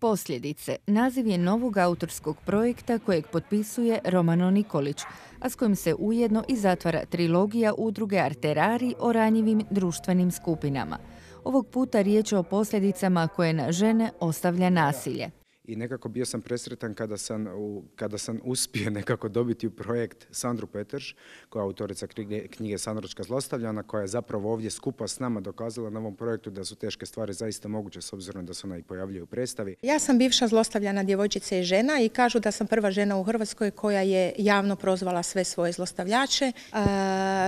Posljedice naziv je novog autorskog projekta kojeg potpisuje Romano Nikolić, a s kojim se ujedno i zatvara trilogija udruge Arterari o ranjivim društvenim skupinama. Ovog puta riječ je o posljedicama koje na žene ostavlja nasilje i nekako bio sam presretan kada sam, u, kada sam uspio nekako dobiti u projekt Sandru Peterš, koja je autorica knjige, knjige Sandročka zlostavljana, koja je zapravo ovdje skupa s nama dokazala na ovom projektu da su teške stvari zaista moguće s obzirom da se ona i pojavljuje u predstavi. Ja sam bivša zlostavljana djevojčica i žena i kažu da sam prva žena u Hrvatskoj koja je javno prozvala sve svoje zlostavljače.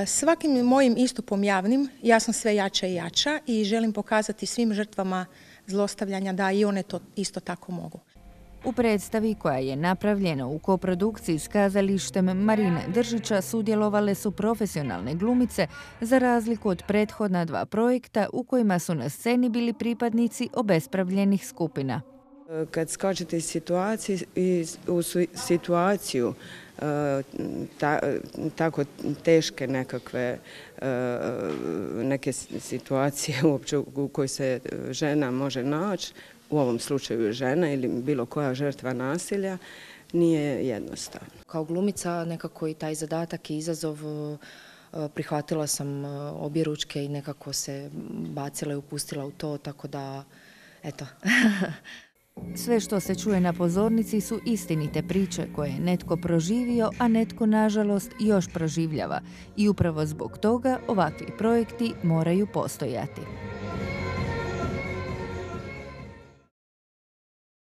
svakim mojim istupom javnim ja sam sve jača i jača i želim pokazati svim žrtvama zlostavljanja, da i one to isto tako mogu. U predstavi koja je napravljena u koprodukciji s kazalištem Marine Držića sudjelovale su profesionalne glumice za razliku od prethodna dva projekta u kojima su na sceni bili pripadnici obespravljenih skupina. Kad skačete u situaciju E, tako teške nekakve e, neke situacije uopće u kojoj se žena može naći, u ovom slučaju žena ili bilo koja žrtva nasilja, nije jednostavno. Kao glumica nekako i taj zadatak i izazov e, prihvatila sam obje ručke i nekako se bacila i upustila u to, tako da, eto. Sve što se čuje na pozornici su istinite priče koje je netko proživio, a netko nažalost još proživljava i upravo zbog toga ovakvi projekti moraju postojati.